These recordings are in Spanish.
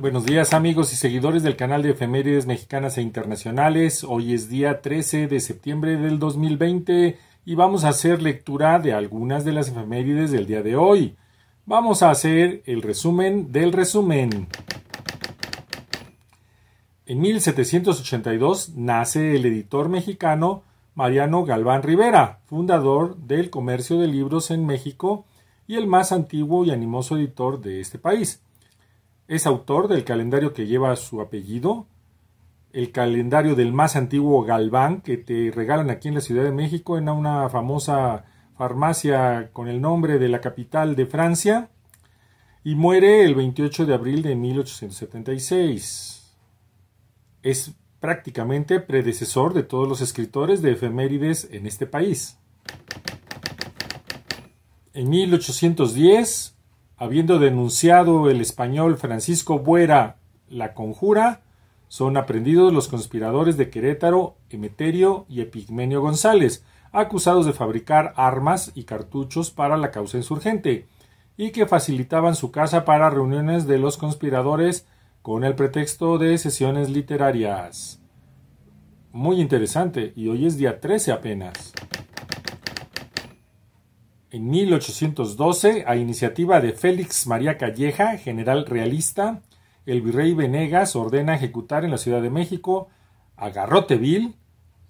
Buenos días amigos y seguidores del canal de efemérides mexicanas e internacionales. Hoy es día 13 de septiembre del 2020 y vamos a hacer lectura de algunas de las efemérides del día de hoy. Vamos a hacer el resumen del resumen. En 1782 nace el editor mexicano Mariano Galván Rivera, fundador del comercio de libros en México y el más antiguo y animoso editor de este país. Es autor del calendario que lleva su apellido, el calendario del más antiguo Galván que te regalan aquí en la Ciudad de México en una famosa farmacia con el nombre de la capital de Francia y muere el 28 de abril de 1876. Es prácticamente predecesor de todos los escritores de efemérides en este país. En 1810 habiendo denunciado el español Francisco Buera la conjura, son aprendidos los conspiradores de Querétaro, Emeterio y Epigmenio González, acusados de fabricar armas y cartuchos para la causa insurgente, y que facilitaban su casa para reuniones de los conspiradores con el pretexto de sesiones literarias. Muy interesante, y hoy es día 13 apenas en 1812, a iniciativa de Félix María Calleja, general realista, el virrey Venegas ordena ejecutar en la Ciudad de México a Garroteville,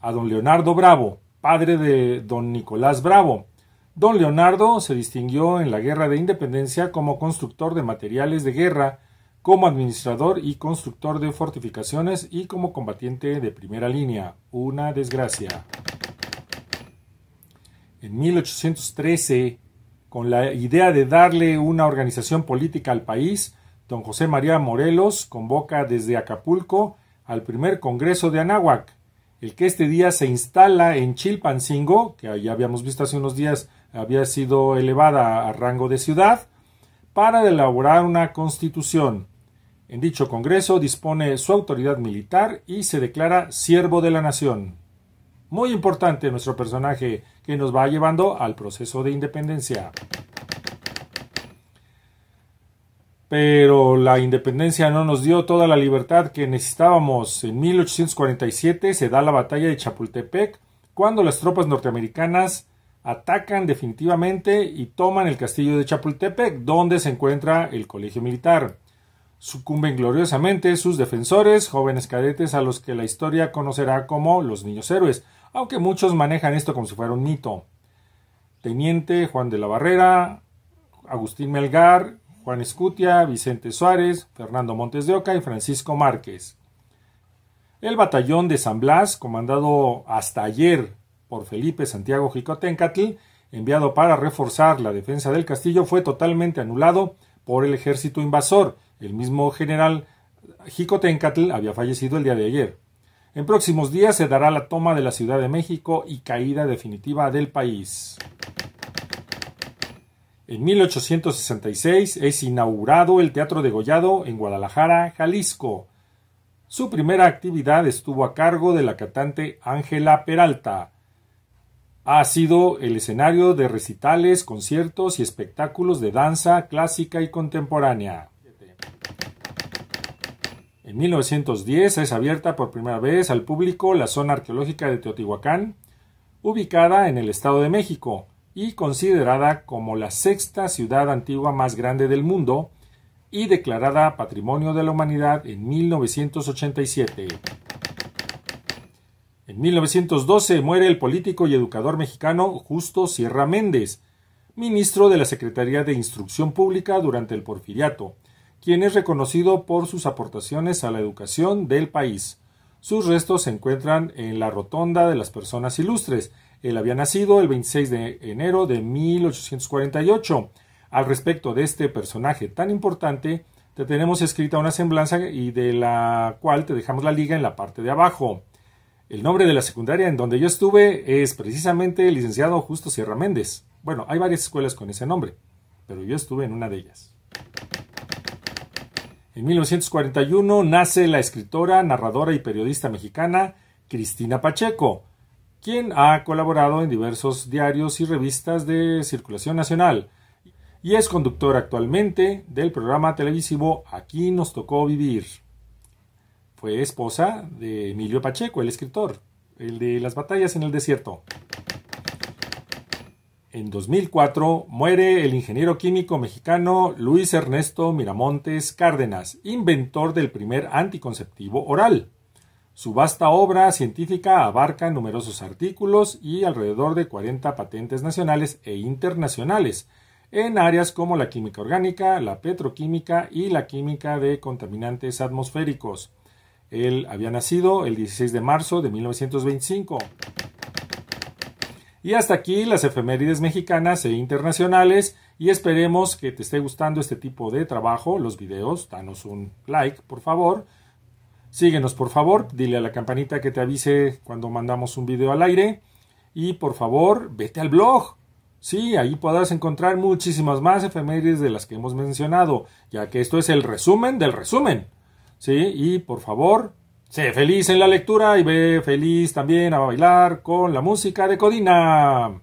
a don Leonardo Bravo, padre de don Nicolás Bravo. Don Leonardo se distinguió en la Guerra de Independencia como constructor de materiales de guerra, como administrador y constructor de fortificaciones y como combatiente de primera línea. Una desgracia en 1813, con la idea de darle una organización política al país, don José María Morelos convoca desde Acapulco al primer Congreso de Anáhuac, el que este día se instala en Chilpancingo, que ya habíamos visto hace unos días había sido elevada a rango de ciudad, para elaborar una constitución. En dicho Congreso dispone su autoridad militar y se declara siervo de la nación. Muy importante nuestro personaje que nos va llevando al proceso de independencia. Pero la independencia no nos dio toda la libertad que necesitábamos. En 1847 se da la batalla de Chapultepec, cuando las tropas norteamericanas atacan definitivamente y toman el castillo de Chapultepec, donde se encuentra el colegio militar. Sucumben gloriosamente sus defensores, jóvenes cadetes a los que la historia conocerá como los niños héroes, aunque muchos manejan esto como si fuera un mito. Teniente Juan de la Barrera, Agustín Melgar, Juan Escutia, Vicente Suárez, Fernando Montes de Oca y Francisco Márquez. El batallón de San Blas, comandado hasta ayer por Felipe Santiago Jicotencatl, enviado para reforzar la defensa del castillo, fue totalmente anulado por el ejército invasor. El mismo general Jicotencatl había fallecido el día de ayer. En próximos días se dará la toma de la Ciudad de México y caída definitiva del país. En 1866 es inaugurado el Teatro de Gollado en Guadalajara, Jalisco. Su primera actividad estuvo a cargo de la cantante Ángela Peralta. Ha sido el escenario de recitales, conciertos y espectáculos de danza clásica y contemporánea. En 1910 es abierta por primera vez al público la zona arqueológica de Teotihuacán, ubicada en el Estado de México y considerada como la sexta ciudad antigua más grande del mundo y declarada Patrimonio de la Humanidad en 1987. En 1912 muere el político y educador mexicano Justo Sierra Méndez, ministro de la Secretaría de Instrucción Pública durante el Porfiriato, quien es reconocido por sus aportaciones a la educación del país. Sus restos se encuentran en la Rotonda de las Personas Ilustres. Él había nacido el 26 de enero de 1848. Al respecto de este personaje tan importante, te tenemos escrita una semblanza y de la cual te dejamos la liga en la parte de abajo. El nombre de la secundaria en donde yo estuve es precisamente el licenciado Justo Sierra Méndez. Bueno, hay varias escuelas con ese nombre, pero yo estuve en una de ellas. En 1941 nace la escritora, narradora y periodista mexicana Cristina Pacheco, quien ha colaborado en diversos diarios y revistas de circulación nacional y es conductora actualmente del programa televisivo Aquí nos tocó vivir. Fue esposa de Emilio Pacheco, el escritor, el de las batallas en el desierto. En 2004 muere el ingeniero químico mexicano Luis Ernesto Miramontes Cárdenas, inventor del primer anticonceptivo oral. Su vasta obra científica abarca numerosos artículos y alrededor de 40 patentes nacionales e internacionales en áreas como la química orgánica, la petroquímica y la química de contaminantes atmosféricos. Él había nacido el 16 de marzo de 1925. Y hasta aquí las efemérides mexicanas e internacionales y esperemos que te esté gustando este tipo de trabajo, los videos, danos un like por favor, síguenos por favor, dile a la campanita que te avise cuando mandamos un video al aire y por favor vete al blog. Sí, ahí podrás encontrar muchísimas más efemérides de las que hemos mencionado, ya que esto es el resumen del resumen. Sí, y por favor, Sé feliz en la lectura y ve feliz también a bailar con la música de Codina.